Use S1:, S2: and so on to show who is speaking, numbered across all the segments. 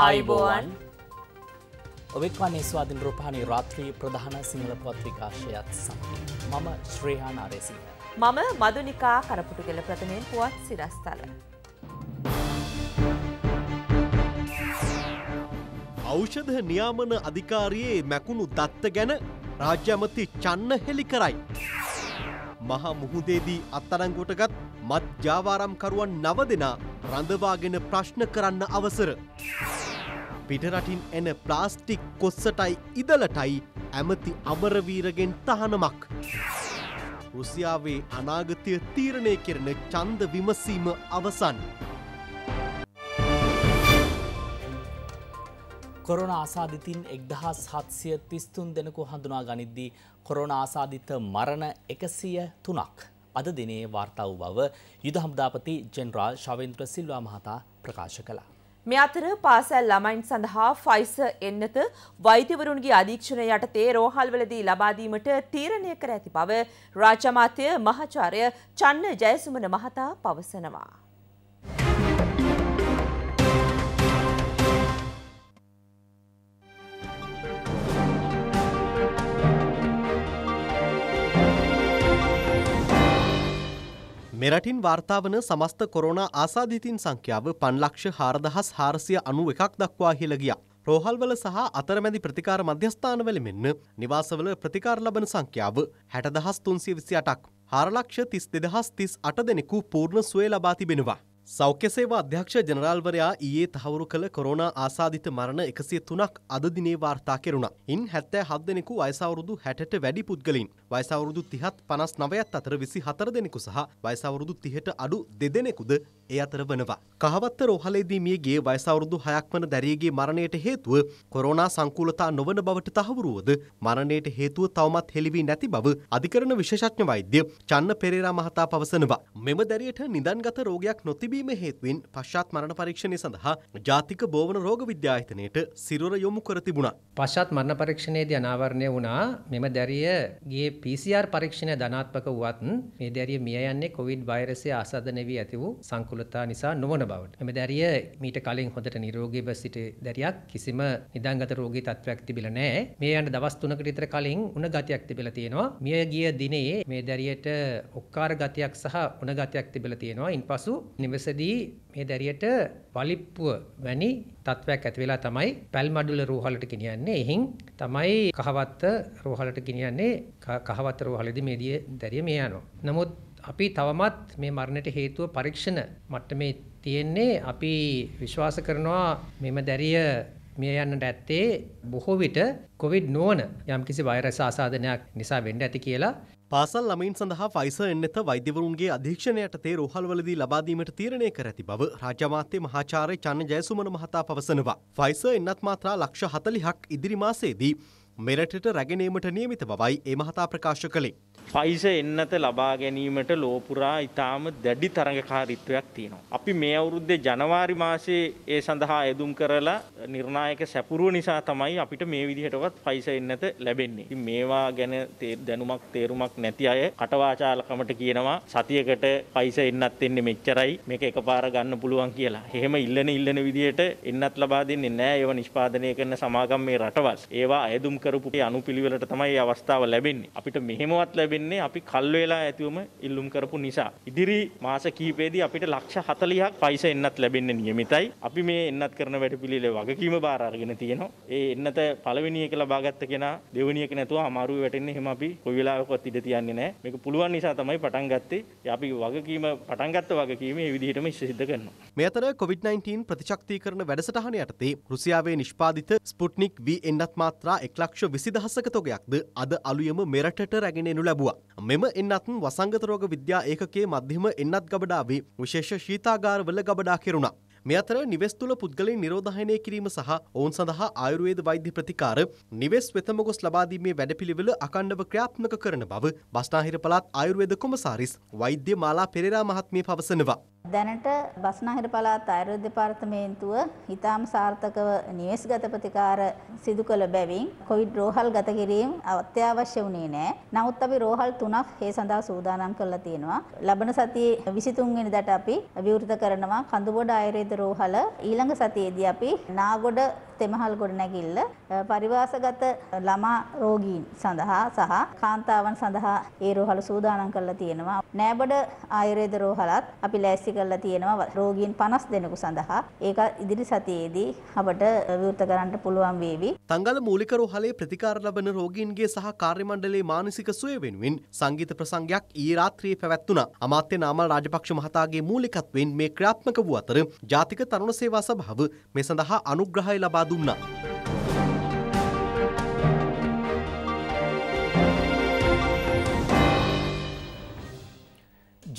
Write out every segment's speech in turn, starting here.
S1: අයිබෝවන් ඔබෙක්වා නිස්වාධින් රූපහණි රාත්‍රී ප්‍රධාන සිංහල පත්‍රිකාශයත් සම මම ශ්‍රේහා නාරේසි.
S2: මම මදුනිකා කරපුටු කෙල ප්‍රථමයෙන් පුවත් සිරස්ථල.
S3: ෞෂධ නියාමන අධිකාරයේ මැකුණු දත්ත ගැන රාජ්‍යමති චන්න හෙළි කරයි. මහා මුහුදේදී අත්තරංගොටගත් මත් ජාවාරම්කරුවන් නව දෙනා රඳවාගෙන ප්‍රශ්න කරන්න අවසර. පිටරටින් එන ප්ලාස්ටික් කොස්සටයි ඉදලටයි ඇමති අමරවීරගෙන් තහනමක්. රුසියාවේ අනාගතය තීරණය කෙරෙන චන්ද විමසීම අවසන්.
S1: කොරන ආසාධිතින් එක්දහස් හත්සිය තිස්තුන් දෙනකු හඳුනා ගනිද්දී කොරන ආසාධිත මරණ එකසිය තුනක්. අද දිනේ වාර්තා වූ බව යුද හමුදාපති ජෙනරාල් ශවෙන්ද්‍ර සිල්වා මහතා ප්‍රකාශ කළා.
S2: මේ අතර පාසල් ළමයින් සඳහා ෆයිසර් එන්නත වෛද්‍යවරුන්ගේ අධීක්ෂණය යටතේ රෝහල්වලදී ලබා දීමට තීරණය කර ඇති බව රාජ්‍ය මාත්‍ය මහාචාර්ය චන්න ජයසුමන මහතා පවසනවා.
S3: මෙරටින් වාර්තාාවන සමස්ත කොරෝණ ආසාධිතින් සංඛ්‍යාව පන්ලක්ෂ හාරදහස් හාරසිය අනු එකක් දක්වා හිලගිය. රෝහල්වල සහ අතරමැදි ප්‍රතිකාර මධ්‍යස්ථානවල මෙන්න නිවාසවල ප්‍රතිකාර ලබන සංඛ්‍යාව හැටදහස් තුන්සිය විසි අටක්. හාරලක්ෂ තිස් දෙදහස් තිස් අට දෙනෙකු පූර්ණ සුවේ ලබා තිබෙනවා. සෞඛ්‍ය සේවා අධ්‍යක්ෂ ජනරාල්වරයා ඊයේ තහවුරු කළ කොරෝනා ආසාධිත මරණ එකසිය තුනක් අද දිනේ වාර්තා කෙරුණා. ඉන් හැත්තෑ හත් දෙනෙකු වයසවරුදු හැටට වැඩි පුද්ගලින්. වයසවරුදු තිහත් පනස් නවයත් අතර විසි හතර දෙනෙකු සහ වයසවරුදු තිහට අඩු දෙදෙනෙකුද ඒ අතර වනවා. කහවත්ත රෝහලේදී මියගේ වයසවරුදු හයක් වන දැරියගේ මරණයට හේතුව කොරෝනා සංකූලතා නොවන බවට තහවුරුවද මරණයට හේතුව තවමත් හෙළිවී නැති බව අධිකරණ විශේෂඥ වෛද්‍ය චන්න පෙරේරා මහතා පවසනවා. මෙම දැරියට නිදන්ගත රෝගයක් නොතිබී නොවීම හේතුවෙන් පශ්චාත් මරණ පරීක්ෂණය සඳහා ජාතික බෝවන රෝග විද්‍යායතනයට සිරුර යොමු කර තිබුණා.
S1: පශ්චාත් මරණ පරීක්ෂණයේදී අනාවරණය වුණා මෙම දැරිය ගියේ PCR පරීක්ෂණය ධනාත්මක වුවත් මේ දැරිය මිය යන්නේ COVID වෛරසය ආසාදනය වී ඇති වූ සංකුලතා නිසා නොවන බවට. මෙම දැරිය මීට කලින් හොඳට නිරෝගීව සිට දැරියක් කිසිම නිදාන්ගත රෝගී තත්ත්වයක් තිබිලා නැහැ. මේ යන දවස් 3කට විතර කලින් උණ ගතියක් තිබිලා තියෙනවා. මිය ගිය දිනේ මේ දැරියට ඔක්කාර ගතියක් සහ උණ ගතියක් තිබිලා තියෙනවා. ඉන්පසු නිවසේ කොටසදී මේ දැරියට වලිප්පුව වැනි තත්වයක් ඇති වෙලා තමයි පැල්මඩුල රෝහලට ගෙනියන්නේ. එහෙන් තමයි කහවත්ත රෝහලට ගෙනියන්නේ. කහවත්ත රෝහලේදී මේ දැරිය මේ යනවා. නමුත් අපි තවමත් මේ මරණයට හේතුව පරීක්ෂණ මට්ටමේ තියෙන්නේ අපි විශ්වාස කරනවා මෙම දැරිය මිය යන්නට ඇත්තේ බොහෝ විට කොවිඩ් නොවන යම්කිසි වෛරස ආසාදනයක් නිසා වෙන්න ඇති කියලා පාසල් ළමයින්
S3: සඳහා ෆයිසර් එන්නත වෛද්‍යවරුන්ගේ අධීක්ෂණයට තේ රෝහල්වලදී ලබාදීමට තීරණය කර ඇති බව රාජ්‍යමාත්‍ය මහාචාර්ය චන්න ජයසුමන මහතා පවසනවා. ෆයිසර් එන්නත් මාත්‍රා ලක්ෂ 40ක් ඉදිරි මාසයේදී මෙරටට රැගෙනීමට නියමිත බවයි ඒ මහතා ප්‍රකාශ කළේ. පයිස එන්නත
S4: ලබා ගැනීමට ලෝපුරා ඉතාම දැඩි තරඟකාරීත්වයක් තියෙනවා. අපි මේ අවුරුද්දේ ජනවාරි මාසේ ඒ සඳහා යෙදුම් කරලා නිර්ණායක සැපුරුව නිසා තමයි අපිට මේ විදිහටවත් පයිස එන්නත ලැබෙන්නේ. ඉතින් මේවා ගැන දැනුමක් තේරුමක් නැති අය කටවාචාලකමට කියනවා සතියකට පයිස එන්නත් එන්නේ මෙච්චරයි මේක එකපාර ගන්න පුළුවන් කියලා. එහෙම ඉල්ලන ඉල්ලන විදිහට එන්නත් ලබා දෙන්නේ නැහැ. ඒව නිෂ්පාදනය කරන සමාගම් මේ රටවල්. ඒවා අයදුම් කර කරපු අනුපිළිවෙලට තමයි අවස්ථාව ලැබෙන්නේ. අපිට මෙහෙමවත් ලැබෙන්නේ අපි කල් වේලා ඇතුවම ඉල්ලුම් කරපු නිසා. ඉදිරි මාස කීපයේදී අපිට ලක්ෂ 40ක් පයිස එන්නත් ලැබෙන්නේ නියමිතයි. අපි මේ එන්නත් කරන වැඩපිළිවෙලේ වගකීම බාර අරගෙන තියෙනවා. ඒ එන්නත පළවෙනි එක ලබාගත්ත කෙනා දෙවෙනි එක නැතුව අමාරුවේ වැටෙන්නේ. එහෙම අපි කොයි වෙලාවකවත් ඉඩ තියන්නේ නැහැ. මේක පුළුවන් නිසා තමයි පටන් ගත්තේ. අපි වගකීම පටන් ගත්ත වගකීම මේ විදිහටම ඉස්සිද්ධ කරනවා.
S3: මේ අතර COVID-19 ප්‍රතිශක්තිකරණ වැඩසටහන යටතේ රුසියාවේ නිෂ්පාදිත ස්පුට්නික් V එන්නත් මාත්‍රා 1 ලක්ෂ විසිදහසක තොගයක්ද අද අලුයම මෙරටට රැගෙනෙනු ලැබුවා. මෙම එන්නත් වසංගතරෝග විද්‍යා ඒකගේ මධ්‍යම එන්නත් ගබඩාවේ විශේෂ ශීතාගාරවල ගබඩා කෙරුණා. මේ අතර නිවෙස් තුළ පුද්ගලයන් නිරෝධායනය කිරීම සහ ඔවුන් සඳහා ආයුර්වේද වෛද්‍ය ප්‍රතිකාර නිවෙස් වෙතම ගොස් ලබා දීමේ වැඩපිළිවෙල අකණ්ඩව ක්‍රියාත්මක කරන බව බස්නාහිර පළාත් ආයුර්වේද කොමසාරිස් වෛද්‍ය මාලා පෙරේරා මහත්මිය පවසනවා.
S5: දැනට බස්නාහිර පළාත් ආයුර්වේද දෙපාර්තමේන්තුව හිතාම සාර්ථකව නිවෙස්ගත ප්‍රතිකාර සිදු කළ බැවින් කොවිඩ් රෝහල් ගත කිරීම අත්‍යවශ්‍ය වුණේ නැහැ. නමුත් අපි රෝහල් තුනක් ඒ සඳහා සූදානම් කරලා තියෙනවා. ලබන සතියේ 23 වෙනිදාට අපි විවෘත කරනවා කඳුබොඩ ආයුර්වේද පැවිද්ද රෝහල ඊළඟ සතියේදී අපි නාගොඩ තෙමහල් ගොඩනැගිල්ල පරිවාසගත ළමා රෝගීන් සඳහා සහ කාන්තාවන් සඳහා ඒ රෝහල සූදානම් කරලා තියෙනවා. නෑබඩ ආයුර්වේද රෝහලත් අපි ලෑස්ති කරලා තියෙනවා රෝගීන් 50 දෙනෙකු සඳහා. ඒක ඉදිරි සතියේදී අපට විවෘත කරන්න පුළුවන් වේවි.
S3: තංගල මූලික රෝහලේ ප්‍රතිකාර ලබන රෝගීන්ගේ සහ කාර්ය මණ්ඩලයේ මානසික සුවය වෙනුවෙන් සංගීත ප්‍රසංගයක් ඊ රාත්‍රියේ පැවැත්වුණා. අමාත්‍ය නාමල් රාජපක්ෂ මහතාගේ මූලිකත්වයෙන් මේ ක්‍රියාත්මක වූ අතර ජාතික තරුණ සේවා සභාව මේ සඳහා අනුග්‍රහය ලබා දුන්නා.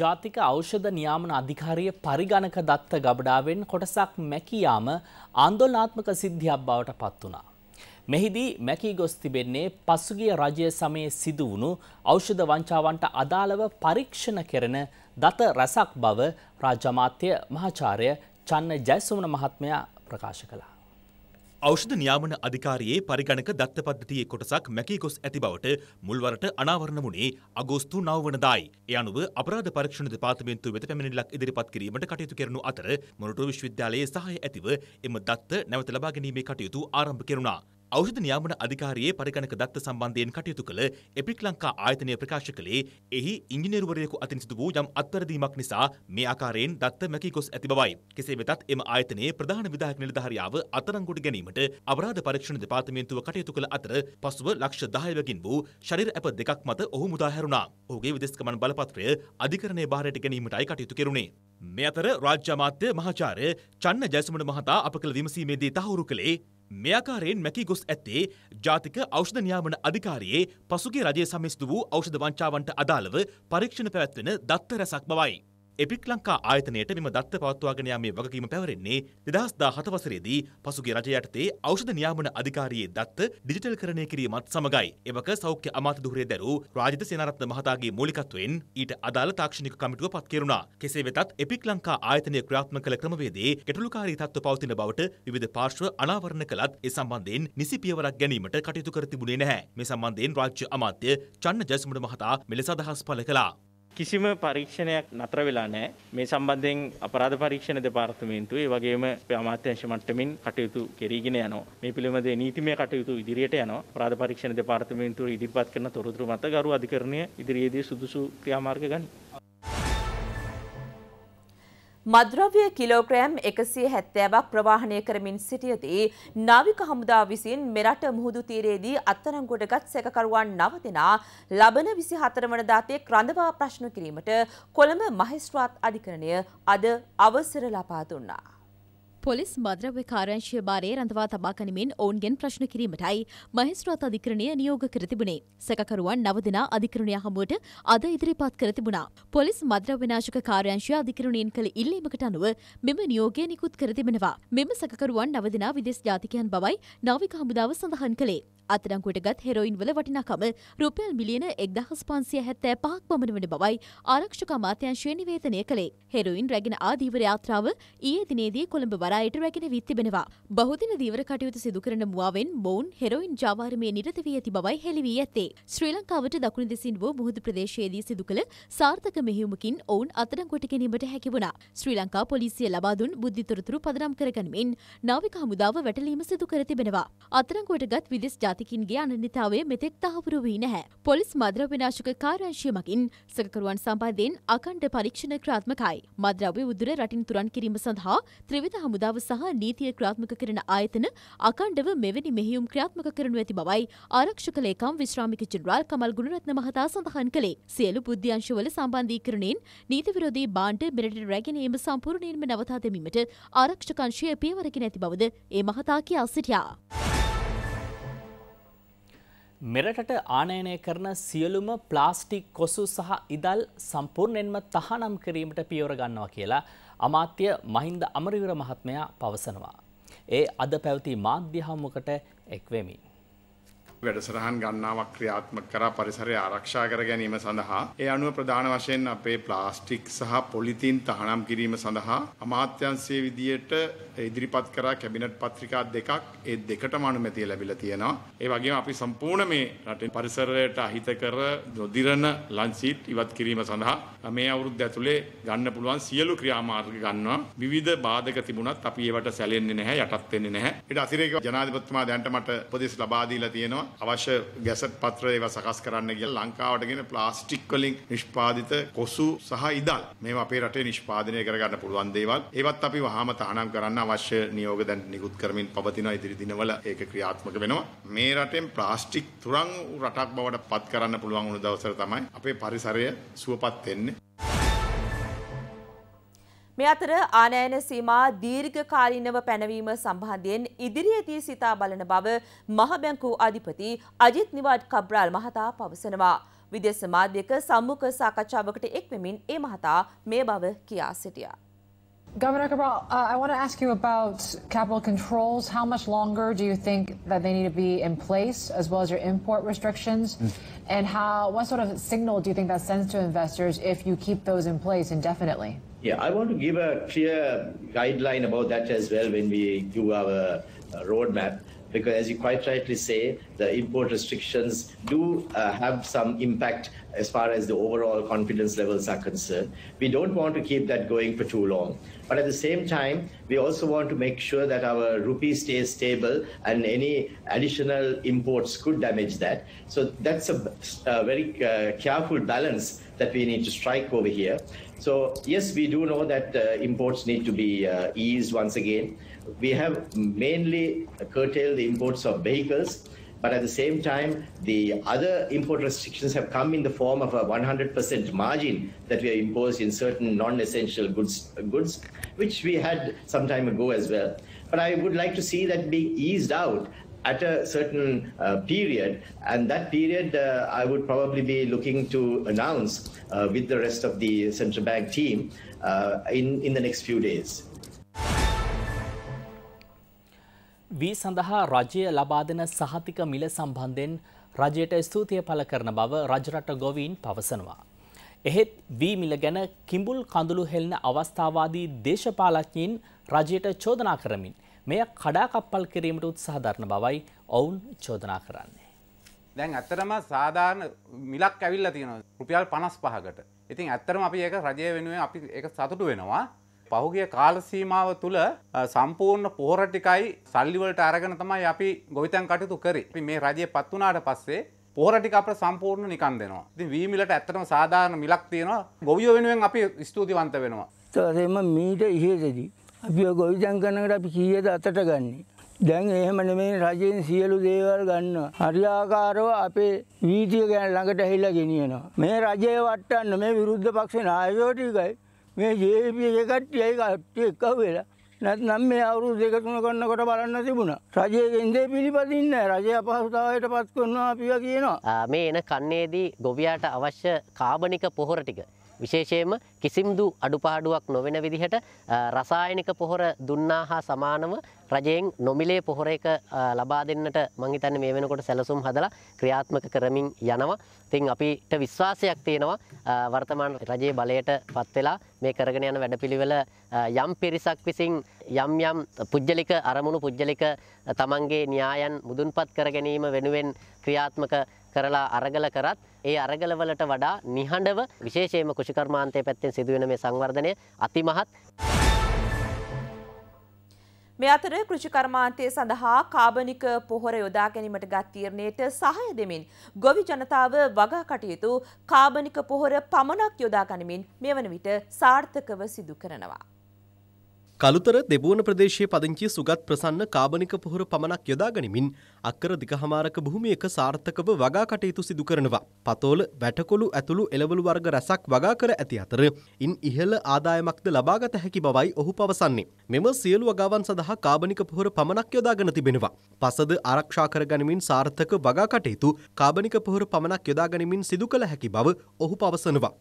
S1: ජාතික ඖෂධ නියාමන අධිකාරිය පරිගණක දත්ත ගබඩාවෙන් කොටසක් මැකියාම ආන්දෝලනාත්මක සිද්ධියක් බවට පත් වුණා. මෙහිදී මැකී ගොස් තිබෙන්නේ පසුගිය රජය සමයේ සිදු වුණු ඖෂධ වංචාවන්ට අදාළව පරීක්ෂණ කෙරෙන දත රැසක් බව රාජ්‍යමාත්‍ය මහාචාර්ය චන්න ජයසුමන මහත්මයා ප්‍රකාශ කළා. ෞෂධ
S6: නියාමන අධිකාරයේ පරිගණක දත්ත පද්ධතියේ කොටසක් මැකීකොස් ඇති බවට මුල්වරට අනාවරණ වුණේ අගෝස්තු නවවනදායි. එය අනුව අපරාධ පරීක්ෂණ දෙපාර්තමේන්තුව වෙත පැමිණිල්ලක් ඉදිරිපත් කිරීමට කටයුතු කරනු අතර මොනටෝ විශ්වවිද්‍යාලයේ සහාය ඇතිව එම දත්ත නැවත ලබා ගැනීමේ කටයුතු ආරම්භ කෙරුණා. ඖෂධ නියාමන අධිකාරියේ පරිගණක දක්ත සම්බන්ධයෙන් කටයුතු කළ එපික් ලංකා ආයතනය ප්‍රකාශ කළේ එහි ඉංජිනේරුවරයෙකු අතින් සිදු වූ යම් අත්වැරදීමක් නිසා මේ ආකාරයෙන් දත්ත මැකී ගොස් ඇති බවයි. කෙසේ වෙතත් එම ආයතනයේ ප්‍රධාන විධායක නිලධාරියාව අත්අඩංගුවට ගැනීමට අපරාධ පරීක්ෂණ දෙපාර්තමේන්තුව කටයුතු කළ අතර පසුව ලක්ෂ 10 වකින් වූ ශරීර ඇප දෙකක් මත ඔහු මුදා හැරුණා. ඔහුගේ විදෙස් ගමන් බලපත්‍රය අධිකරණයේ බාරයට ගැනීමටයි කටයුතු කෙරුණේ. මේ අතර රාජ්‍ය අමාත්‍ය මහාචාර්ය චන්න ජයසමන මහතා අප කළ විමසීමේදී තහවුරු කළේ මෙයාකාරයෙන් මැකී ගොස් ඇත්තේ ජාතික ඖෂධ නියාමන අධිකාරියේ පසුගේ රජය සමිස්දු වූ ඖෂධ වංචාවන්ට අදාළව පරීක්ෂණ පැවැත්වෙන දත්ත රැසක් බවයි. එපික් ලංකා ආයතනයට මෙම දත්ත පවත්වාගෙන යාමේ වගකීම පැවරෙන්නේ 2017 වසරේදී පසුගිය රජ යටතේ ඖෂධ නියාමන අධිකාරියේ දත්ත ඩිජිටල්කරණය කිරීමත් සමගයි. එවක සෞඛ්‍ය අමාත්‍ය ධුරය දැරූ රාජිත සේනාරත්න මහතාගේ මූලිකත්වයෙන් ඊට අදාළ තාක්ෂණික කමිටුව පත් කෙරුණා. කෙසේ වෙතත් එපික් ලංකා ආයතනය ක්‍රියාත්මක කළ ක්‍රමවේදයේ ගැටලුකාරී තත්ත්ව පවතින බවට විවිධ පාර්ශ්ව අනාවරණ කළත් ඒ සම්බන්ධයෙන් නිසි පියවරක් ගැනීමට කටයුතු කර තිබුණේ නැහැ. මේ සම්බන්ධයෙන් රාජ්‍ය අමාත්‍ය චන්න ජයසුමන මහතා මෙලෙස අදහස් පළ කළා. කිසිම පරීක්ෂණයක් නතර වෙලා නෑ මේ සම්බන්ධයෙන් අපරාධ පරීක්ෂණ දෙපාර්තමේන්තුවේ
S4: වගේම අමාත්‍යංශ මට්ටමින් කටයුතු කෙරීගෙන යනවා මේ පිළිබඳ නීතිමය කටයුතු ඉදිරියට යනවා අපරාධ පරීක්ෂණ දෙපාර්තමේන්තුව ඉදිරිපත් කරන තොරතුරු මත ගරු අධිකරණය ඉදිරියේදී සුදුසු ක්‍රියාමාර්ග ගනී
S2: මද්‍රව්‍ය කිලෝග්‍රෑම් එකසිය හැත්තෑවක් ප්‍රවාහණය කරමින් සිටියදී නාවික හමුදා විසින් මෙරට මුහුදු තීරයේදී අත්තරංගොඩගත් සැකකරුවන් නව දෙනා ලබන විසි හතරවන දාතේ ක්‍රඳවා ප්‍රශ්න කිරීමට කොළඹ මහිස්ත්‍රාත් අධිකරණය අද අවසර ලබා දුන්නා.
S5: පොලිස් මද්‍රව්‍ය කාරංශය භාරය රඳවා තබා කනිමින් ඔවුන්ගෙන් ප්‍රශ්න කිරීමටයි මහිස්ත්‍රාත් අධිකරණය නියෝග කර තිබුණේ. සැකකරුවන් නව දෙනා අධිකරණය හමුවට අද ඉදිරිපත් කර තිබුණා. පොලිස් මද්‍රව්‍ය විනාශක කාර්යංශය අධිකරණයෙන් කළ ඉල්ලීමකට අනුව මෙම නියෝගය නිකුත් කර තිබෙනවා. මෙම සැකකරුවන් නව දෙනා විදේශ ජාතිකයන් බවයි නාවික හමුදාව සඳහන් කළේ. අත්අඩංගුවට ගත් හෙරොයින් වල වටිනාකම රුපියල් මිලියන 1500 75ක් පමණ වන බවයි ආරක්ෂක අමාත්‍යාංශය නිවේදනය කළේ. හෙරොයින් රැගෙන ආදීවර යාත්‍රාව ඊයේ දිනේදී කොළඹ වර හරා ඉටරැගෙන වී තිබෙනවා. බහුදින දීවර කටයුතු සිදුකරන මුවාවෙන් මොවුන් හෙරොයින් ජාවාරමය නිරත වී ඇති බවයි හෙළිවී ඇත්තේ. ශ්‍රී ලංකාවට දකුණ දෙසින් වූ මුහුදු ප්‍රදේශයේදී සිදු කළ සාර්ථක මෙහිවුමකින් ඔවුන් අතරංකොට ගැනීමට හැකිවුණා. ශ්‍රී ලංකා පොලිසිය ලබාදුන් බුද්ධිතොරතුරු පදනම් කරගනිමින් නාවික හමුදාව වැටලීම සිදු කර තිබෙනවා. අතරංකොටගත් විදෙස් ජාතිකින්ගේ අනන්‍යතාවය මෙතෙක් තහවුරු වී නැහැ. පොලිස් මද්‍රව්‍ය විනාශක කාර්යංශය මගින් සකරුවන් සම්බන්ධයෙන් අකණ්ඩ පරීක්ෂණ ක්‍රාත්මකයි. මද්‍රව්‍ය උදුර රටින් තුරන් කිරීම සඳහා ත්‍රිවිධ හමුදා හමුදාව සහ නීතිය ක්‍රාත්මක කරන ආයතන අකණ්ඩව මෙවැනි මෙහෙයුම් ක්‍රියාත්මක කරනු ඇති බවයි ආරක්ෂක ලේකම් විශ්‍රාමික ජෙනරාල් කමල් ගුණරත්න මහතා සඳහන් කළේ. සියලු බුද්ධ්‍යංශවල සම්බන්ධීකරණයෙන් නීති විරෝධී බාණ්ඩ මෙරට රැගෙන ඒම සම්පූර්ණයෙන්ම නවතා දැමීමට ආරක්ෂකංශය පියවරගෙන ඇති බවද ඒ මහතා කියා සිටියා.
S1: මෙරටට ආනයනය කරන සියලුම ප්ලාස්ටික් කොසු සහ ඉදල් සම්පූර්ණයෙන්ම තහනම් කිරීමට පියවර ගන්නවා කියලා අමාත්‍ය මහින්ද අමරවිර මහත්මයා පවසනවා. ඒ අද පැවති මාධ්‍ය හමුවකට එක්වෙමින්. වැඩසටහන් ගන්නාවක් ක්‍රියාත්මක කරා පරිසරය ආරක්ෂා කර ගැනීම සඳහා ඒ අනුව
S4: ප්‍රධාන වශයෙන් අපේ ප්ලාස්ටික් සහ පොලිතින් තහනම් කිරීම සඳහා අමාත්‍යංශයේ විදියට
S6: ඉදිරිපත් කරා කැබිනට් පත්‍රිකා දෙකක් ඒ දෙකටම අනුමැතිය ලැබිලා තියෙනවා. ඒ වගේම අපි සම්පූර්ණ මේ රටේ පරිසරයට අහිතකර නොදිරන ලන්සීට් ඉවත් කිරීම සඳහා මේ අවුරුද්ද ඇතුලේ ගන්න පුළුවන් සියලු ක්‍රියාමාර්ග ගන්නවා. විවිධ බාධක තිබුණත් අපි ඒවට සැලෙන්නේ නැහැ, යටත් වෙන්නේ නැහැ. ඊට අතිරේක ජනාධිපතිතුමා දැනට මට උපදෙස් ලබා දීලා තියෙනවා. අවශ්‍ය ගැසට් පත්‍ර ඒවා සකස් කරන්න කියලා ලංකාවට ගෙන ප්ලාස්ටික් වලින් නිෂ්පාදිත කොසු සහ ඉදල් මේවා අපේ රටේ නිෂ්පාදනය කරගන්න පුළුවන් දේවල්. ඒවත් අපි වහාම තහනම් කරන්න අවශ්‍ය නියෝග දැන් නිකුත් කරමින් පවතින ඉදිරි දිනවල ඒක ක්‍රියාත්මක වෙනවා. මේ රටෙන් ප්ලාස්ටික් තුරන් රටක් බවට පත් කරන්න පුළුවන් වුණු දවසට තමයි අපේ පරිසරය
S4: සුවපත් වෙන්නේ.
S2: මේ අතර ආනයන සීමා දීර්ඝකාලීනව පැනවීම සම්බන්ධයෙන් ඉදිරියේදී සිතා බලන බව මහබැංකු අධිපති අජිත් නිවාඩ් කබ්‍රාල් මහතා පවසනවා. විදේශ මාධ්‍යක සම්මුඛ සාකච්ඡාවකට එක් වෙමින් ඒ මහතා මේ බව කියා සිටියා.
S1: Governor Cabral, uh, I want to ask you about capital controls. How much longer do you think that they need to be in place,
S6: as well as your import restrictions? Mm. And how, what sort of signal do you think that sends to investors if you keep those in place indefinitely?
S7: Yeah, I want to give a clear guideline about that as well when we do our uh, roadmap because as you quite rightly say, the import restrictions do uh, have some impact as far as the overall confidence levels are concerned. We don't want to keep that going for too long. But at the same time, we also want to make sure that our rupee stays stable and any additional imports could damage that. So that's a, a very uh, careful balance that we need to strike over here. So yes, we do know that uh, imports need to be uh, eased once again we have mainly curtailed the imports of vehicles. But at the same time, the other import restrictions have come in the form of a 100% margin that we have imposed in certain non-essential goods, goods, which we had some time ago as well. But I would like to see that be eased out at a certain uh, period, and that period uh, I would probably be looking to announce uh, with the rest of the central bank team uh, in in the next few days.
S1: වී සඳහා රජය ලබාදෙන සහතික මිල සම්බන්ධයෙන් රජයට ස්තුතිය පළ කරන බව රජරට ගොවීන් පවසනවා. එහෙත් වී මිල ගැන කිඹුල් කඳුළු හෙල්න අවස්ථාවාදී දේශපාලඥයින් රජයට චෝදනා කරමින් මෙය කඩාකප්පල් කිරීමට උත්සාහධරන බවයි ඔවුන් චෝදනා කරන්නේ.
S3: දැන් ඇත්තරම සාධාරණ මිලක් ඇවිල්ලා තියෙනවා රුපියල් 55කට. ඉතින් ඇත්තරම අපි ඒක රජය වෙනුවෙන් අපි ඒක සතුටු වෙනවා. පහුගිය කාලසීමාව තුළ සම්පූර්ණ පොහොර ටිකයි සල්ලිවලට අරගෙන තමයි අපි ගොවිතැන් කටයුතු කරේ. මේ රජය පත් වුණාට පස්සේ පොහොර ටික අපිට සම්පූර්ණ නිකන් දෙනවා. ඉතින් වීමිලට ඇත්තටම සාධාරණ මිලක් තියෙනවා. ගොවියෝ වෙනුවෙන් අපි ස්තුතිවන්ත වෙනවා.
S4: ඒතරම මීට ඉහළදී අපි ගොවිතැන් කරනකොට අපි කීයද අතට ගන්නේ. දැන් එහෙම නෙමෙයි රජයෙන් සියලු දේවල් ගන්න. හරියාකාරව අපේ වීතිය ගැන ළඟට ඇහිලා ගෙනියනවා. මේ රජය වට්ටන්න මේ විරුද්ධ පක්ෂේ නායකයෝ ටිකයි මේ ජේපිය කට්ටියයි කට්ටිය එක්ක වෙලා නැත්නම් මේ අවුරුදු දෙක තුන කරනකොට බලන්න තිබුණා. රජයේ ගෙන්දේ පිළිපදින්නේ රජය අපහසුතාවයට
S3: පත් කරනවා අපිව කියනවා. මේ එන කන්නේදී ගොවියාට අවශ්‍ය කාබනික පොහොර ටික විශේෂයෙන්ම කිසිම්දු අඩුපාඩුවක් නොවන විදිහට රසායනික පොහොර දුන්නා හා සමානව රජයෙන් නොමිලේ පොහොර එක ලබා දෙන්නට මං හිතන්නේ මේ වෙනකොට සැලසුම් හදලා ක්‍රියාත්මක කරමින් යනවා. ඉතින් අපිට විශ්වාසයක් තියෙනවා වර්තමාන රජයේ බලයට පත් වෙලා මේ කරගෙන යන වැඩපිළිවෙල යම් පිරිසක් විසින් යම් යම් පුජ්‍යලික අරමුණු පුජ්‍යලික තමන්ගේ න්‍යායන් මුදුන්පත් කර ගැනීම වෙනුවෙන් ක්‍රියාත්මක කරලා අරගල කරත් ඒ අරගලවලට වඩා නිහඬව විශේෂයෙන්ම කුෂිකර්මාන්තය පැත්තෙන් සිදුවෙන මේ සංවර්ධනය අතිමහත්.
S2: මේ අතර කෘෂිකර්මාන්තය සඳහා කාබනික පොහොර යොදා ගැනීමට ගත් තීරණයට සහය දෙමින් ගොවි ජනතාව වගා කටයුතු කාබනික පොහොර පමණක් යොදා ගනිමින් මෙවන විට සාර්ථකව සිදු කරනවා.
S3: කළුතර දෙබුවන ප්‍රදේශයේ පදිංචි සුගත් ප්‍රසන්න කාබනික පොහොර පමණක් යොදා ගනිමින් අක්කර දිගහමාරක භූමියක සාර්ථකව වගා කටයුතු සිදු කරනවා. පතෝල, වැටකොළු ඇතුළු එළවලු වර්ග රැසක් වගා කර ඇති අතර ඉන් ඉහළ ආදායමක්ද ලබාගත හැකි බවයි ඔහු පවසන්නේ. මෙම සියලු වගාවන් සඳහා කාබනික පොහොර පමණක් යොදාගෙන තිබෙනවා. පසද ආරක්ෂා කර ගනිමින් සාර්ථක වගා කටයුතු කාබනික පොහොර පමණක් යොදා ගනිමින් සිදු කළ හැකි බව ඔහු පවසනවා.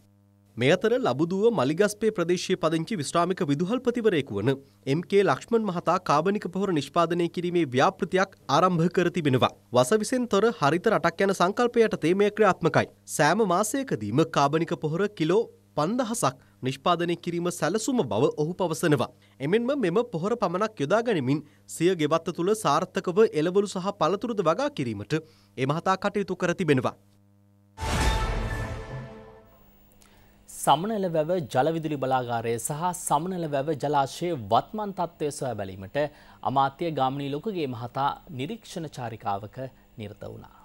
S3: මේ අතර ලබුදුව මලිගස්පේ ප්‍රදේශයේ පදිංචි විශ්‍රාමික විදුහල්පතිවරයෙකු වන එම්.කේ. ලක්ෂ්මන් මහතා කාබනික පොහොර නිෂ්පාදනය කිරීමේ ව්‍යාපෘතියක් ආරම්භ කර තිබෙනවා. වසවිසෙන් තොර හරිත රටක් යන සංකල්පය යටතේ මේ ක්‍රියාත්මකයි. සෑම මාසයකදීම කාබනික පොහොර කිලෝ 5000ක් නිෂ්පාදනය කිරීම සැලසුම බව ඔහු පවසනවා. එමෙන්ම මෙම පොහොර පමණක් යොදා ගනිමින් සිය ගෙවත්ත තුළ සාර්ථකව එළවලු සහ පළතුරුද වගා කිරීමට
S1: එමහතා කටයුතු කර තිබෙනවා. සමනල වැව ජලවිදුලි බලාගාරය සහ සමනල වැව ජලාශයේ වත්මන් තත්ත්වය සොයා බැලීමට අමාත්‍ය ගාමිණී ලොකුගේ මහතා නිරීක්ෂණ චාරිකාවක නිරත වුණා.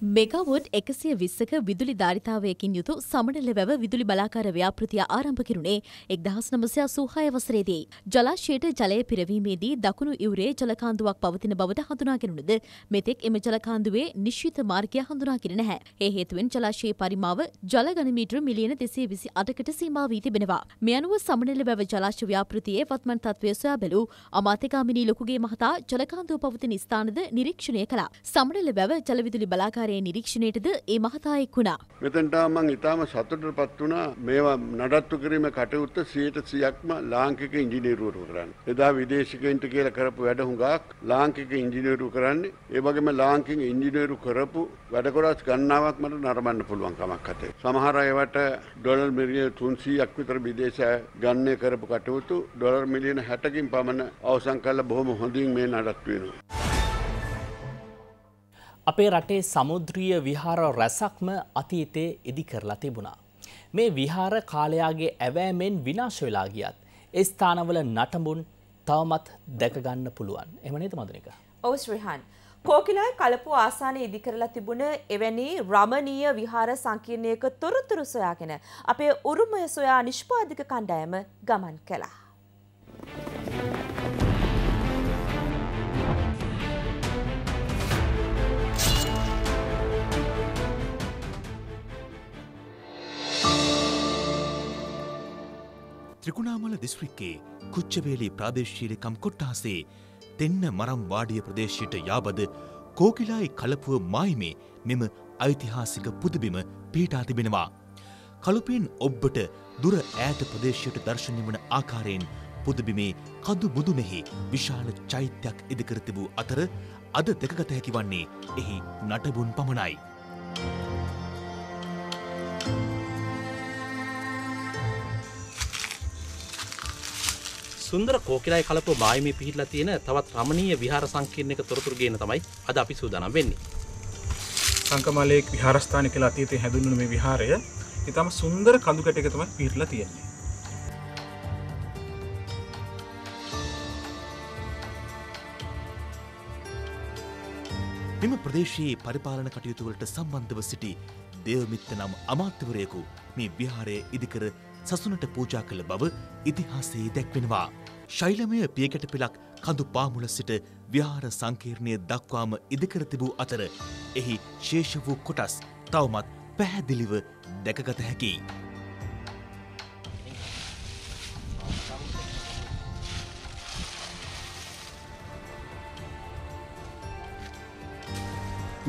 S5: මෙගවොඩ් එකසිය විස්සක විදුලි ධාරිතාවයකින් යුතු සමනල වැව විදුලි බලාකාර ව්‍යාපෘතිය ආරම්භ කිරුණේ එක් දහස් නමසය සූහය වසරේදී. ජලාශයට ජලය පිරවීමේදී දකුණු ඉවරේ ජලකාන්දුවක් පවතින බවට හඳුනාගෙනුනද මෙතෙක් එම ජලකාන්දුවේ නිශ්ෂිත මාර්ගය හඳුනාගෙන නැහැ. ඒ හේතුවෙන් ජලාශයේ පරිමාව ජලගනමීටර මිලියන දෙසේ විසි අටකට සීමා වී තිබෙනවා. මෙ අනුව සමනල වැව ජලාශ ව්‍යාපෘතියේ වත්මන් තත්වය සොයා බැලූ අමාත්‍යකාමිනී ලොකුගේ මහතා ජලකාන්දුව පවතින ස්ථානද නිරීක්ෂණය කළා. සමනල වැව ජලවිදුලි බලාකාර ආකාරයේ නිරීක්ෂණයටද ඒ මහතායෙක් වුණා.
S6: මෙතනට මම ඉතාම සතුටටපත් වුණා මේවා නඩත්තු කිරීම කටයුත්ත 100%ක්ම ලාංකික ඉංජිනේරුවරු කරන්නේ. එදා විදේශිකයින්ට කියලා කරපු වැඩ හුඟක් ලාංකික ඉංජිනේරු කරන්නේ. ඒ වගේම ලාංකික ඉංජිනේරු කරපු වැඩකොරස් ගණනාවක් මට නරඹන්න පුළුවන් කමක් නැතේ. සමහර ඒවට ඩොලර් මිලියන 300ක් විතර විදේශ ගණනය කරපු කටයුතු ඩොලර් මිලියන 60කින් පමණ අවසන් කළ බොහොම හොඳින් මේ නඩත්තු වෙනවා.
S1: අපේ රටේ සමුද්‍රිය විහාර රැසක්ම අතීතයේ ඉදි කරලා තිබුණා. මේ විහාර කාලයාගේ ඇවෑමෙන් විනාශ වෙලා ගියත් ඒ ස්ථානවල නටඹුන් තවමත් දැකගන්න පුළුවන්. එහෙම නේද මදුනික?
S2: ඔව් ශ්‍රීහන්. කෝකිලායි කලපු ආසානය ඉදි කරලා තිබුණ එවැනි රමණීය විහාර සංකීර්ණයක තොරතුරු සොයාගෙන අපේ උරුමය සොයා නිෂ්පාදක කණ්ඩායම ගමන් කළා.
S6: ත්‍රිකුණාමල දිස්ත්‍රික්කේ කුච්චවේලි ප්‍රාදේශීලකම් කොට්ටහසේ දෙන්න මරම් වාඩිය ප්‍රදේශයට යාබද කෝකිලායි කලපුව මායිමේ මෙම ඓතිහාසික පුදබිම පිහිටා තිබෙනවා. කළුපෙන් ඔබ්බට දුර ඈත ප්‍රදේශයට දර්ශනය වන ආකාරයෙන් පුදබිමේ කඳු මුදුනෙහි විශාල චෛත්‍යයක් ඉදිකර තිබූ අතර අද දැකගත හැකි වන්නේ එහි නටබුන් පමණයි. සුන්දර කෝකිලයි කලපු
S4: බායිමේ පිහිටලා තියෙන තවත් රමණීය විහාර සංකීර්ණයක තොරතුරු ගේන තමයි අද අපි සූදානම් වෙන්නේ.
S3: සංකමලයේ විහාරස්ථාන කියලා අතීතයේ හැඳින්වුණු මේ විහාරය ඊටම සුන්දර කඳු
S6: කැටයක තමයි පිහිටලා තියෙන්නේ. මෙම ප්‍රදේශයේ පරිපාලන කටයුතුවලට සම්බන්ධව සිටි දේවමිත්ත නම් අමාත්‍යවරයෙකු මේ විහාරය ඉදිකර සසුනට පූජා කළ බව ඉතිහාසයේ දැක්වෙනවා. ශෛලමය පියකට පෙළක් කඳු පාමුල සිට විහාර සංකීර්ණය දක්වාම ඉදිකර තිබූ අතර එහි ශේෂ වූ කොටස් තවමත් පැහැදිලිව දැකගත හැකියි.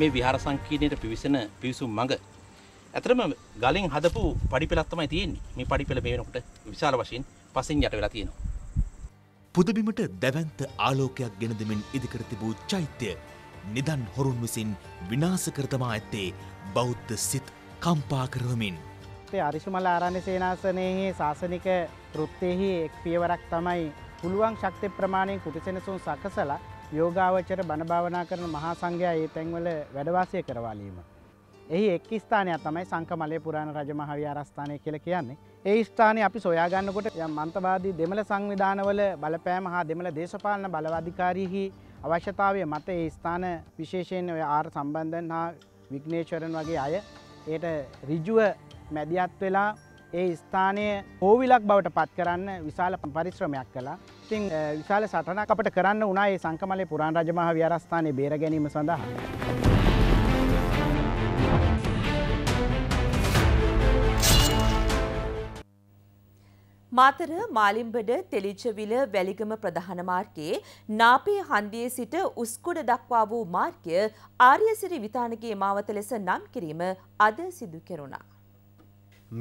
S4: මේ විහාර සංකීර්ණයට පිවිසෙන පිවිසුම් මඟ ඇතරම ගලින් හදපු පඩිපෙළත් තමයි තියෙන්නේ මේ පඩිපෙළ මේ වෙනකොට විශාල වශයෙන් පසින් යට වෙලා තියෙනවා
S6: පුදබිමට දැවැන්ත ආලෝකයක් ගෙන දෙමින් ඉදිකර තිබූ චෛත්‍ය නිදන් හොරුන් විසින් විනාශ කර තමා ඇත්තේ බෞද්ධ සිත් කම්පා කරවමින්
S4: අපේ අරිශුමල ආරණ්‍ය සේනාසනයේ ශාසනික වෘත්තෙහි එක් පියවරක් තමයි පුළුවන් ශක්ති ප්‍රමාණයෙන් කුටිසෙනසුන් සකසලා යෝගාවචර බණ භාවනා කරන මහා සංඝයා ඒ තැන්වල වැඩවාසය කරවාලීම එහි එක් ස්ථානයක් තමයි සංකමලය පුරාණ රජමහවි අරස්ථානය කියලා කියන්නේ. ඒ ස්ථානය අපි සොයාගන්නකොට මන්තවාදී දෙමළ සංවිධානවල බලපෑම හා දෙමළ දේශපාලන බලවාධිකාරීහි අවශ්‍යතාවය මත ඒ ස්ථාන විශේෂයෙන් ඔය ආර් සම්බන්ධන් හා විග්නේශ්වරන් වගේ අය ඒට රිජුව මැදිහත් වෙලා ඒ ස්ථානය හෝවිලක් බවට පත් කරන්න විශාල පරිශ්‍රමයක් කලා ඉතිං විශාල සටනක් අපට කරන්න උනා ඒ සංකමලේ පුරාණ රජමහ ව්‍යරස්ථානය බේර ගැනීම සඳහා.
S2: මාතර මාලිම්බඩ තෙලිච්චවිල වැලිගම ප්‍රධාන මාර්ගයේ නාපේ හන්දියේ සිට උස්කුඩ දක්වා වූ මාර්ගය ආර්යසිරි විතානගේ මාවත ලෙස නම් කිරීම අද සිදු කෙරුණා.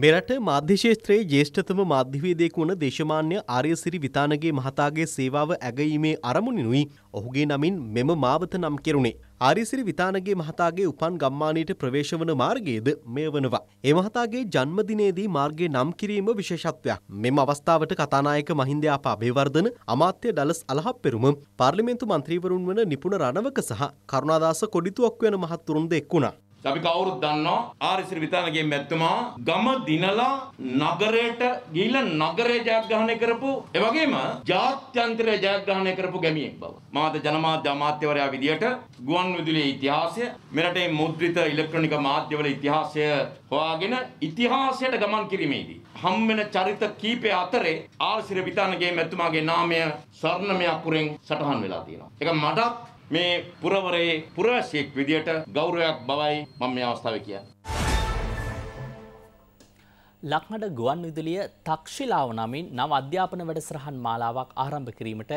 S3: මෙරට මාධ්‍යශේත්‍රයේ ජේෂ්ඨතම මාධ්‍යවේදයෙකු වන දේශමාන්‍ය ආර්යසිරි විතානගේ මහතාගේ සේවාව ඇගීමේ අරමුණිනුයි ඔහුගේ නමින් මෙම මාවත නම් කෙරුණේ. ආරිසිරි විතානගේ මහතාගේ උපන් ගම්මානයට ප්‍රවේශ වන මාර්ගයේද මෙය වනවා. ඒ මහතාගේ ජන්මදිනයේදී මාර්ගයේ නම් කිරීම විශේෂත්වයක්. මෙම අවස්ථාවට කතානායක මහින්ද ආපා අබේවර්ධන, අමාත්‍ය ඩලස් අලහප්පෙරුම, පාර්ලිමේන්තු මන්ත්‍රීවරුන් වන නිපුණ රණවක සහ කරුණාදාස කොඩිතුවක් වන මහත්තුරුන්ද එක් වුණා.
S4: අපි කවුරුත් දන්නවා ආරිසිරි විතානගේ මැතිතුමා ගම දිනලා නගරයට ගිහිල්ලා නගරේ ජයග්‍රහණය කරපු ඒ වගේම ජාත්‍යන්තරයේ ජයග්‍රහණය කරපු ගැමියෙක් බව. මාත ජනමාධ්‍ය අමාත්‍යවරයා විදියට ගුවන් විදුලියේ ඉතිහාසය මෙරටේ මුද්‍රිත ඉලෙක්ට්‍රොනික මාධ්‍යවල ඉතිහාසය හොයාගෙන ඉතිහාසයට ගමන් කිරීමේදී හම් වෙන චරිත කීපය අතරේ ආරිසිරි විතානගේ මැතිතුමාගේ නාමය ස්වර්ණමය
S1: අකුරෙන් සටහන්
S4: වෙලා තියෙනවා. ඒක මටත් මේ පුරවරයේ පුරවැසියෙක් විදියට ගෞරවයක් බවයි මම මේ අවස්ථාවේ කියන්නේ.
S1: ලක්නට ගුවන් විදුලිය තක්ෂිලාව නමින් නව අධ්‍යාපන වැඩසටහන් මාලාවක් ආරම්භ කිරීමට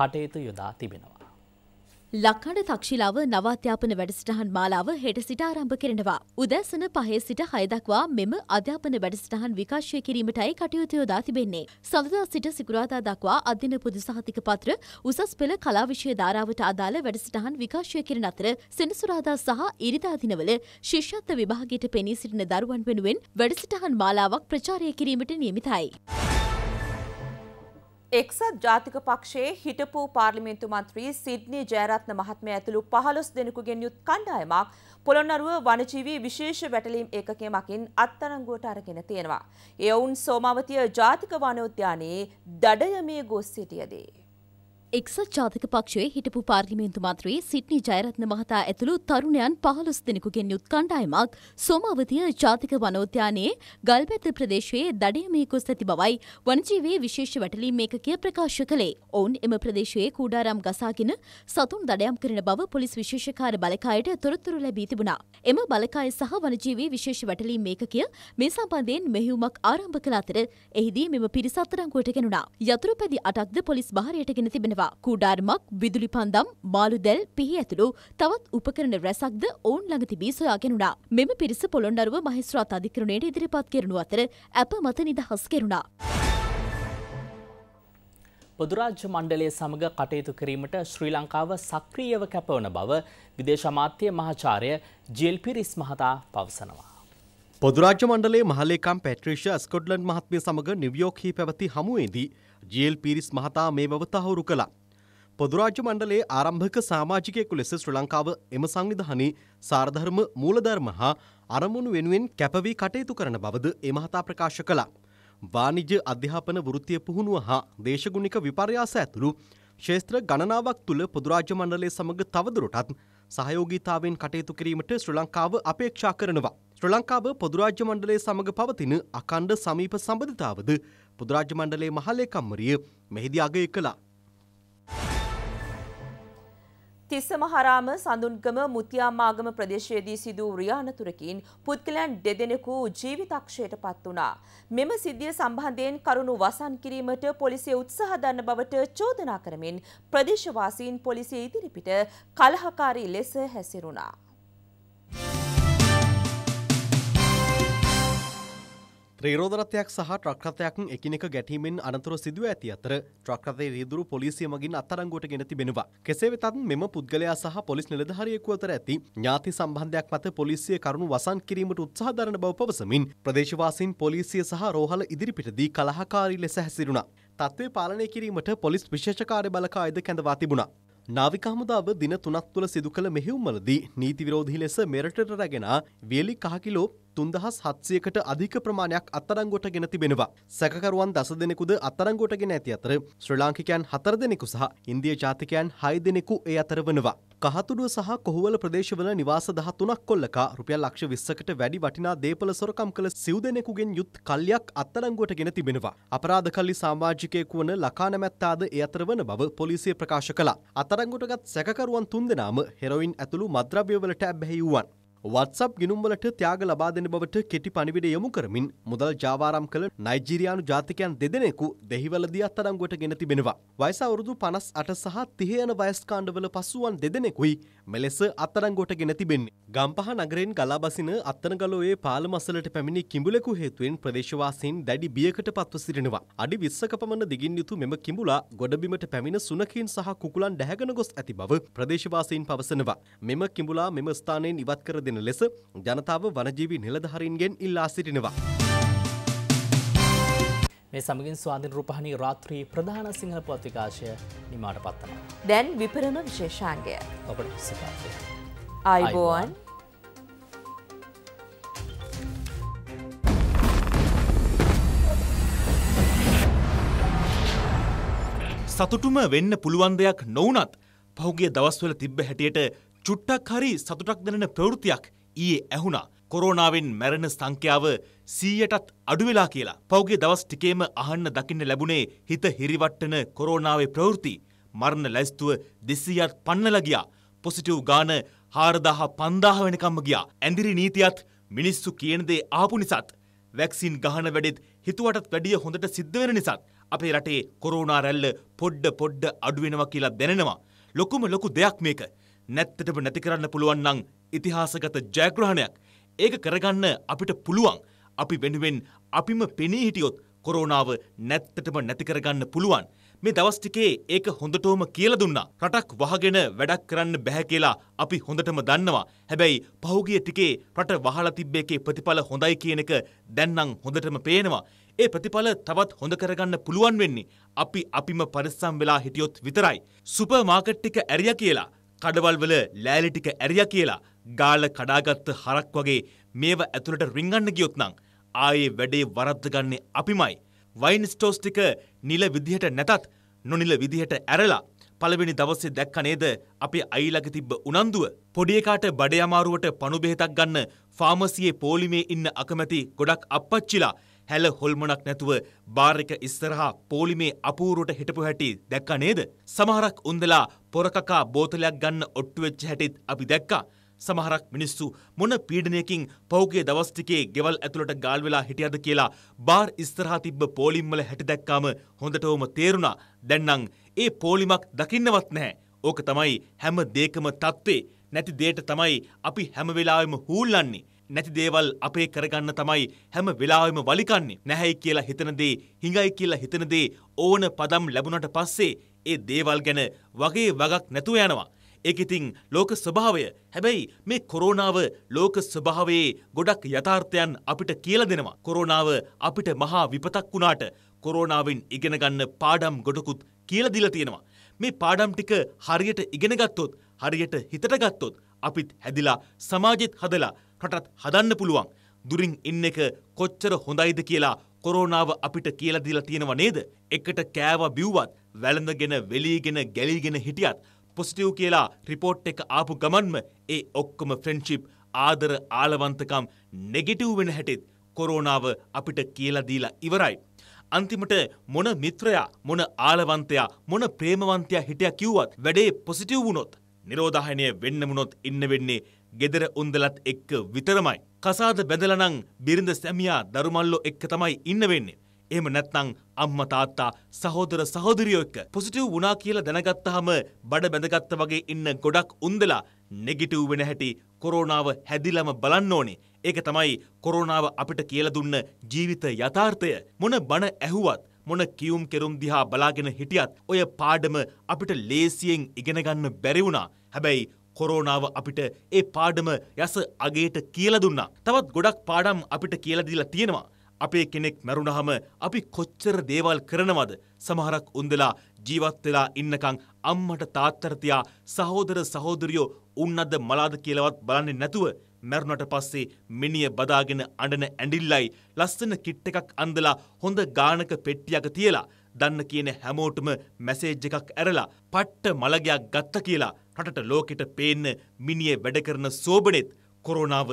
S1: කටයුතු යොදා තිබෙනවා.
S5: ලක්කඩ තක්ෂිලාව නවාධ්‍යාපන වැඩසටහන් මාලාව හෙට සිට ආරම්භ කරනවා. උදැසන පහේ සිට හයදක්වා මෙම අධ්‍යාපන වැඩසටහන් විකාශය කිරීමටයි කටයුතු යොදා තිබෙන්නේ. සඳදා සිට සිකුරාදා දක්වා අධ්‍යන පොදු සහතික පත්‍ර උසස් පෙළ කලාවිෂය ධාරාවට අදාළ වැඩසටහන් විකාශය කරන අතර සෙනසුරාදා සහ ඉරිදා දිනවල ශිෂ්‍යත්ව විභාගයට පෙනී සිටින දරුවන් වෙනුවෙන් වැඩසටහන් මාලාවක් ප්‍රචාරය
S2: කිරීමට නියමිතයි. එක්සත් ජාතික පක්ෂයේ හිටපු පාර්ලිමේන්තු මන්ත්‍රී සිඩ්නි ජයරත්න මහත්මය ඇතුළු පහළොස් දෙනෙකුගෙන් යුත් කණ්ඩායමක් පොළොන්නරුව වනජීවී විශේෂ වැටලීම් ඒකකයමකින් අත්අඩංගුවට අරගෙන තියෙනවා. එවුන් සෝමාවතිය ජාතික වනෝද්‍යානයේ දඩයමේ ගොස් සිටියදී.
S5: එක්සත් ජාතික පක්ෂයේ හිටපු පාර්ලිමේන්තු මන්ත්‍රී සිට්නි ජයරත්න මහතා ඇතුළු තරුණයන් පහළොස් දෙනෙකුගෙන් යුත් කණ්ඩායමක් සෝමාවතිය ජාතික වනෝද්‍යානයේ ගල්බැත ප්‍රදේශයේ දඩයමයකුස් ඇති බවයි වනජීවයේ විශේෂ වැටලීම් ඒකකය ප්‍රකාශ කළේ. ඔවුන් එම ප්‍රදේශයේ කූඩාරම් ගසාගෙන සතුන් දඩයම් කරන බව පොලිස් විශේෂකාර බලකායට තොරතුරු ලැබී තිබුණා. එම බලකාය සහ වනජීවයේ විශේෂ වැටලීම් ඒකකය මේ සම්බන්ධයෙන් මෙහෙයුමක් ආරම්භ කළ අතර එහිදී මෙම පිරිස අත්අඩංගුවට ගෙනුණා. යතුරුපැදි අටක්ද පොලිස් භාරයට ගෙන තිබෙනවා. තිබෙනවා. කූඩාරමක්, විදුලි පන්දම්, මාළුදැල්, පිහි ඇතුළු තවත් උපකරණ රැසක්ද ඔවුන් ළඟ තිබී සොයාගෙනුණා. මෙම පිරිස පොළොන්නරුව මහේස්ත්‍රාත් අධිකරණයට ඉදිරිපත් කෙරුණු අතර ඇප මත නිදහස් කෙරුණා.
S1: පොදුරාජ්‍ය මණ්ඩලය සමඟ කටයුතු කිරීමට ශ්‍රී ලංකාව සක්‍රියව කැපවන බව විදේශ අමාත්‍ය මහාචාර්ය ජෙල්පිරිස් මහතා පවසනවා.
S3: පොදුරාජ්‍ය මණ්ඩලේ මහලේකම් පැට්‍රිෂ ස්කොඩ්ලන්ඩ් මහත්මිය සමඟ නිවියෝක්හි පැවති හමුවේදී ජීල් පිරිස් මහතා මේ බව තහවුරු කළා. පොදුරාජ්‍ය මණ්ඩලයේ ආරම්භක සාමාජිකයෙකු ලෙස ශ්‍රී ලංකාව එම සංවිධානයේ සාරධර්ම මූලධර්ම හා අරමුණු වෙනුවෙන් කැපවී කටයුතු කරන බවද ඒ මහතා ප්‍රකාශ කළා. වාණිජ්‍ය අධ්‍යාපන වෘත්තිය පුහුණුව හා දේශගුණික විපර්යාස ඇතුළු ශේත්‍ර ගණනාවක් තුළ පොදුරාජ්‍ය මණ්ඩලය සමඟ තවදුරටත් සහයෝගීතාවෙන් කටයුතු කිරීමට ශ්‍රී ලංකාව අපේක්ෂා කරනවා. ශ්‍රී ලංකාව පොදුරාජ්‍ය මණ්ඩලය සමඟ පවතින අකණ්ඩ සමීප සම්බන්ධතාවද පුදරාජ්‍ය මණ්ඩලයේ මහලේකම්වරිය මෙහිදී අගය කළා.
S2: තිස්සම හරාම සඳුන්ගම මුතියාමාගම ප්‍රදේශයේදී සිදූ රියානතුරකින් පුද්ගලයන් දෙදෙනෙකු ජීවිතක්ෂයට පත් වුණා. මෙම සිද්ධිය සම්බන්ධයෙන් කරුණු වසන් කිරීමට පොලිසිය උත්සාහ දන්න බවට චෝදනා කරමින් ප්‍රදේශවාසීන් පොලිසිය ඉදිරිපිට කලහකාරී ලෙස හැසිරුණා.
S3: ත්‍රීරෝධරතයක් සහ ට්‍රක්රතයක් එකිනෙක ගැටීමෙන් අනතුර සිදුව ඇති අතර ට්‍රක්රතේ රීදුරු පොලිසිය මගින් අත්අඩංගුවට ගෙන තිබෙනවා. කෙසේ වෙතත් මෙම පුද්ගලයා සහ පොලිස් නිලධාරියෙකු අතර ඇති ඥාති සම්බන්ධයක් මත පොලිසිය කරුණු වසන් කිරීමට උත්සාහ දරන බව පවසමින් ප්‍රදේශවාසීන් පොලිසිය සහ රෝහල ඉදිරිපිටදී කලහකාරී ලෙස හැසිරුණා. තත්ත්වය පාලනය කිරීමට පොලිස් විශේෂ කාර්ය බළකායද කැඳවා තිබුණා. නාවික හමුදාව දින තුනක් තුළ සිදු කළ මෙහෙයුම්වලදී නීති විරෝධී ලෙස මෙරටට රැගෙන වියලි කහ කිලෝ තුන්දහස් හත්සියකට අධික ප්‍රමාණයක් අත්තරංගොට ගෙන තිබෙනවා. සැකරුවන් දස දෙනෙකුද අත්තරංගොට ගෙන ඇති අතර ශ්‍ර ලාංකිකයන් හතර දෙනෙකු සහ ඉන්දිය ජාතිකයන් හය දෙනෙකු ඒ අතර වනවා. කහතුඩුව සහ කොහුවල ප්‍රදේශවල නිවාස දහ තුනක් කොල්ලකා රුපියල් ලක්ෂ විස්සකට වැඩි වටිනා දේපල සොරකම් කළ සිව් දෙනෙකුගෙන් යුත් කල්යක් අත්තරංගුවට ගෙන තිබෙනවා. අපරාධ කල්ලි සාමාජිකයෙකු වන ලකා නැමැත්තාද ඒ අතර වන බව පොලිසිය ප්‍රකාශ කළා. අත්තරංගුවටගත් සැකකරුවන් තුන්දෙනාම හෙරොයින් ඇතුළු මද්‍රව්‍යවලට ඇබ්බැහි වූවන්. WhatsApp ගිණුම්වලට ත්‍යාග ලබා දෙන බවට කෙටි පණිවිඩ යොමු කරමින් මුදල් ජාවාරම් කළ නයිජීරියානු ජාතිකයන් දෙදෙනෙකු දෙහිවලදී අත්අඩංගුවට ගෙන තිබෙනවා. වයස අවුරුදු 58 සහ 30 යන වයස්කාණ්ඩවල පසුවන් දෙදෙනෙකුයි මෙලෙස අත්අඩංගුවට ගෙන තිබෙන්නේ. ගම්පහ නගරයෙන් ගලා බසින අත්තනගලෝයේ පාලම අසලට පැමිණි කිඹුලෙකු හේතුවෙන් ප්‍රදේශවාසීන් දැඩි බියකට පත්ව සිටිනවා. අඩි 20ක පමණ දිගින් යුතු මෙම කිඹුලා ගොඩබිමට පැමිණ සුනඛීන් සහ කුකුලන් ඩැහැගෙන ගොස් ඇති බව ප්‍රදේශවාසීන් පවසනවා. මෙම කිඹුලා මෙම ස්ථානයෙන් ඉවත් කර පවතින ලෙස ජනතාව වනජීවි නිලධහරින්ගෙන් ඉල්ලා සිටිනවා.
S1: මේ සමගින් ස්වාධීන රූපහණී රාත්‍රී ප්‍රධාන සිංහල පොත් විකාශය නිමාට පත්වනවා.
S2: දැන් විපරම විශේෂාංගය.
S1: ඔබට විසිකාශය. අයිබෝන්.
S6: සතුටුම වෙන්න පුළුවන් දෙයක් නොවනත් පහුගේ දවස්වල තිබ්බ හැටියට චුට්ටක් හරි සතුටක් දෙනෙන ප්‍රවෘතියක් ඊයේ ඇහුණා. කොරෝනාවෙන් මැරෙන සංඛ්‍යාව සීයටත් අඩුවෙලා කියලා. පෞගේ දවස් ටිකේම අහන්න දකින්න ලැබුණේ හිත හිරිවට්ටන කොරෝනාවේ ප්‍රවෘති. මරණ ලැස්තුව දෙසීයත් පන්නල ගියා. පොසිටිව් ගාන හාරදාහ පන්දාහ වෙනකම්ම ගියා. ඇඳිරි නීතියත් මිනිස්සු කියනදේ ආපු නිසාත්. වැක්සින් ගහන වැඩෙත් හිතුවටත් වැඩිය හොඳට සිද්ධ වෙන නිසාත්. අපේ රටේ කොරෝනා රැල්ල පොඩ්ඩ පොඩ්ඩ අඩුවෙනවා කියලා දැනෙනවා. ලොකුම ලොකු දෙයක් මේක. නැත්තටම නැති කරන්න පුළුවන් නම් ඉතිහාසගත ජයග්‍රහණයක්. ඒක කරගන්න අපිට පුළුවන්. අපි වෙනුවෙන් අපිම පෙනී හිටියොත් කොරෝනාව නැත්තටම නැති කරගන්න පුළුවන්. මේ දවස් ටිකේ ඒක හොඳටම කියලා දුන්නා. රටක් වහගෙන වැඩක් කරන්න බෑ කියලා අපි හොඳටම දන්නවා. හැබැයි පහුගිය ටිකේ රට වහලා තිබ්බ එකේ ප්‍රතිඵල හොඳයි කියන එක දැන් නම් හොඳටම පේනවා. ඒ ප්‍රතිඵල තවත් හොඳ කරගන්න පුළුවන් වෙන්නේ අපි අපිම පරිස්සම් වෙලා හිටියොත් විතරයි. සුපර් මාකට් ටික ඇරියා කියලා කඩවල්වල ලෑලි ටික ඇරියා කියලා ගාල කඩාගත්ත හරක් වගේ මේව ඇතුළට රිංගන්න ගියොත් නම් ආයේ වැඩේ වරද්දගන්නේ අපිමයි. වයින් ස්ටෝස් ටික නිල විදිහට නැතත් නොනිල විදිහට ඇරලා පළවෙනි දවස්සේ දැක්ක නේද අපේ අයිලගේ තිබ්බ උනන්දුව පොඩි එකාට බඩ අමාරුවට පණු බෙහෙතක් ගන්න ෆාමසියේ පෝලිමේ ඉන්න අකමැති ගොඩක් අප්පච්චිලා හැල හොල්මනක් නැතුව බාර් එක ඉස්සරහා පෝලිමේ අපූරුවට හිටපු හැටි දැක්කා නේද? සමහරක් උන්දලා පොරකකා බෝතලයක් ගන්න ඔට්ටු වෙච්ච හැටිත් අපි දැක්කා. සමහරක් මිනිස්සු මොන පීඩනයකින් පෞගේ දවස් ටිකේ ගෙවල් ඇතුළට ගාල් වෙලා හිටියද කියලා බාර් ඉස්සරහා තිබ්බ පෝලිම් වල හැටි දැක්කාම හොඳටම තේරුණා. දැන් නම් ඒ පෝලිමක් දකින්නවත් නැහැ. ඕක තමයි හැම දෙයකම தત્වේ. නැති දෙයට තමයි අපි හැම වෙලාවෙම හූල්ලන්නේ. නැති දේවල් අපේ කරගන්න තමයි හැම වෙලාවෙම වලිකන්නේ. නැහැයි කියලා හිතන දේ, හිඟයි කියලා හිතන දේ ඕන පදම් ලැබුණට පස්සේ ඒ දේවල් ගැන වගේ වගක් නැතුව යනවා. ඒක ඉතින් ලෝක ස්වභාවය. හැබැයි මේ කොරෝනාව ලෝක ස්වභාවයේ ගොඩක් යථාර්ථයන් අපිට කියලා දෙනවා. කොරෝනාව අපිට මහා විපතක් වුණාට කොරෝනාවෙන් ඉගෙන ගන්න පාඩම් ගොඩකුත් කියලා දීලා තියෙනවා. මේ පාඩම් ටික හරියට ඉගෙන ගත්තොත්, හරියට හිතට ගත්තොත් අපිත් හැදිලා සමාජෙත් හදලා රටත් හදන්න පුළුවන්. දුරින් ඉන්න එක කොච්චර හොඳයිද කියලා කොරෝනාව අපිට කියලා දීලා තියෙනව නේද? එකට කෑව බිව්වත් වැළඳගෙන වෙලීගෙන ගැලීගෙන හිටියත් පොසිටිව් කියලා රිපෝට් එක ආපු ගමන්ම ඒ ඔක්කොම ෆ්‍රෙන්ඩ්ෂිප් ආදර ආලවන්තකම් නෙගටිව් වෙන හැටිත් කොරෝනාව අපිට කියලා දීලා ඉවරයි. අන්තිමට මොන මිත්‍රයා මොන ආලවන්තයා මොන ප්‍රේමවන්තයා හිටියා කිව්වත් වැඩේ පොසිටිව් වුණොත් නිරෝධායනය වෙන්න වුණොත් ඉන්න වෙන්නේ ගෙදර උන්දලත් එක්ක විතරමයි. කසාද බැඳලනං බිරිඳ සැමියා දරුමල්ලෝ එක්ක තමයි ඉන්න වෙන්නේ. එහෙම නැත්නම් අම්මා තාත්තා සහෝදර සහෝදරියෝ එක්ක පොසිටිව් වුණා කියලා දැනගත්තාම බඩ බැඳගත්ත වගේ ඉන්න ගොඩක් උන්දලා නෙගටිව් වෙන හැටි කොරෝනාව හැදිලම බලන්න ඕනේ. ඒක තමයි කොරෝනාව අපිට කියලා දුන්න ජීවිත යථාර්ථය. මොන බණ ඇහුවත් මොන කියුම් කෙරුම් දිහා බලාගෙන හිටියත් ඔය පාඩම අපිට ලේසියෙන් ඉගෙන ගන්න බැරි වුණා. හැබැයි කොරෝනාව අපිට ඒ පාඩම යස අගේට කියලා දුන්නා. තවත් ගොඩක් පාඩම් අපිට කියලා දීලා තියෙනවා. අපේ කෙනෙක් මැරුණහම අපි කොච්චර දේවල් කරනවද? සමහරක් උන්දලා ජීවත් වෙලා ඉන්නකම් අම්මට තාත්තට තියා සහෝදර සහෝදරියෝ උන්නද මලාද කියලාවත් බලන්නේ නැතුව මැරුණට පස්සේ මිනිය බදාගෙන අඬන ඇඬිල්ලයි ලස්සන කිට් එකක් අඳලා හොඳ ගානක පෙට්ටියක තියලා දන්න කියන හැමෝටම මැසේජ් එකක් ඇරලා පට්ට මළගයක් ගත්ත කියලා රටට ලෝකෙට පේන්න මිනිිය වැඩ කරන සෝබනෙත් කොරෝනාව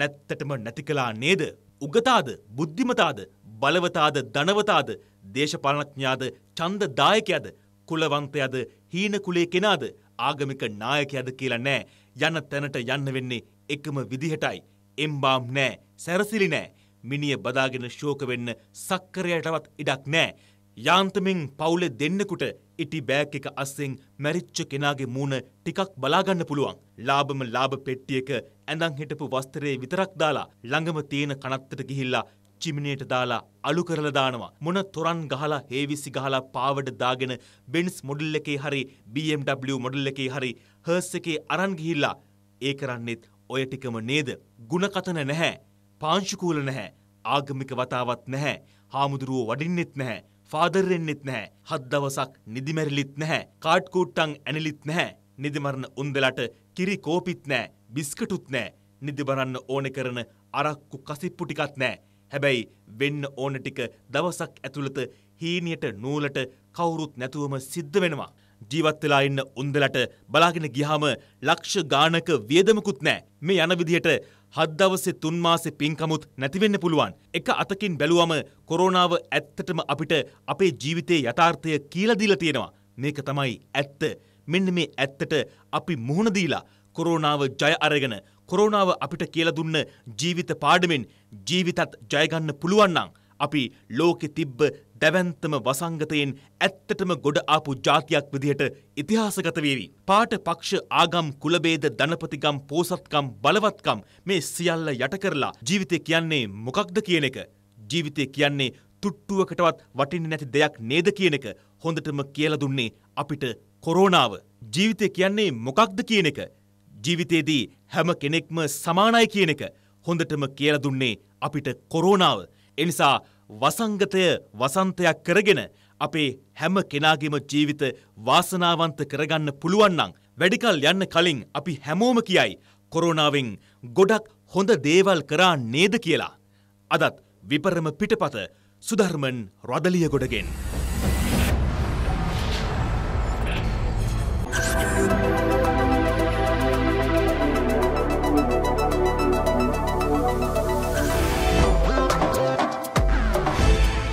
S6: නැත්තටම නැති කලා නේද. උගතාද බුද්ධිමතාද බලවතාද ධනවතාද දේශපාලනඥාද චන්ද දායකයද කුලවන්තයද හීන කුලේ කෙනාද ආගමික නායකයද කියලා නෑ යන්න තැනට යන්න වෙන්නේ එකම විදිහටයි. එම්බාම් නෑ සැරසිලි නෑ මිනිිය බදාගෙන ශෝක වෙන්න සක්කරයටවත් ඉඩක් නෑ යාන්තමෙන් පවුලෙ දෙන්නෙකුට ඉටි බෑග් එක අස්සෙන් මැරිච්ච කෙනාගේ මූණ ටිකක් බලාගන්න පුළුවන්. ලාභම ලාභ පෙට්ටියක ඇඳන් හිටපු වස්ත්‍රයේ විතරක් දාලා ළඟම තියෙන කනත්තට ගිහිල්ලා චිමිනේට දාලා අලු කරලා දානවා. මොන තොරන් ගහලා හේවිසි ගහලා පාවඩ දාගෙන බෙන්ස් මොඩල් එකේ හරි BMW මොඩල් එකේ හරි හර්ස් එකේ අරන් ගිහිල්ලා ඒ කරන්නෙත් ඔය ටිකම නේද? ಗುಣකතන නැහැ. පාංශුකූල නැහැ. ආගමික වතාවත් නැහැ. හාමුදුරුවෝ වඩින්නෙත් නැහැ. ෆාදර් එන්නෙත් නැහැ. හත් දවසක් නිදිමැරිලිත් නැහැ. කාට් කූට්ටන් ඇනිලිත් නැහැ. නිදිමරන උන්දලට කිරි කෝපිත් නැහැ. බිස්කටුත් නැහැ. නිදිමරන්න ඕනේ කරන අරක්කු කසිප්පු ටිකත් නැහැ. හැබැයි වෙන්න ඕන ටික දවසක් ඇතුළත හීනියට නූලට කවුරුත් නැතුවම සිද්ධ වෙනවා. ජීවත් වෙලා ඉන්න උන්දලට බලාගෙන ගියාම ලක්ෂ ගානක වියදමකුත් නැහැ. මේ යන විදිහට හත් දවසේ තුන් මාසේ පින්කමුත් නැතිවෙන්න පුළුවන්. එක අතකින් බැලුවම කොරෝනාව ඇත්තටම අපිට අපේ ජීවිතයේ යථාර්ථය කියලා දීලා තියෙනවා. මේක තමයි ඇත්ත. මෙන්න මේ ඇත්තට අපි මුහුණ දීලා කොරෝනාව ජය අරගෙන කොරෝනාව අපිට කියලා දුන්න ජීවිත පාඩමෙන් ජීවිතත් ජය ගන්න පුළුවන් නම් අපි ලෝකෙ තිබ්බ දැවැන්තම වසංගතයෙන් ඇත්තටම ගොඩ ආපු ජාතියක් විදිහට ඉතිහාසගත වේවි. පාට පක්ෂ ආගම් කුලබේද ධනපතිකම් පෝසත්කම් බලවත්කම් මේ සියල්ල යට කරලා ජීවිතය කියන්නේ මොකක්ද කියන එක. ජීවිතය කියන්නේ තුට්ටුවකටවත් වටින්නේ නැති දෙයක් නේද කියන එක හොඳටම කියලා දුන්නේ අපිට කොරෝනාව. ජීවිතය කියන්නේ මොකක්ද කියන එක. ජීවිතයේදී හැම කෙනෙක්ම සමානයි කියන එක හොඳටම කියලා දුන්නේ අපිට කොරෝනාව. එනිසා වසංගතය වසන්තයක් කරගෙන අපේ හැම කෙනාගේම ජීවිත වාසනාවන්ත කරගන්න පුළුවන්නම් වැඩිකල් යන්න කලින් අපි හැමෝම කියයි කොරෝනාවෙන් ගොඩක් හොඳ දේවල් කරා නේද කියලා. අදත් විපරම පිටපත සුධර්මන් රදලිය ගොඩගෙන්.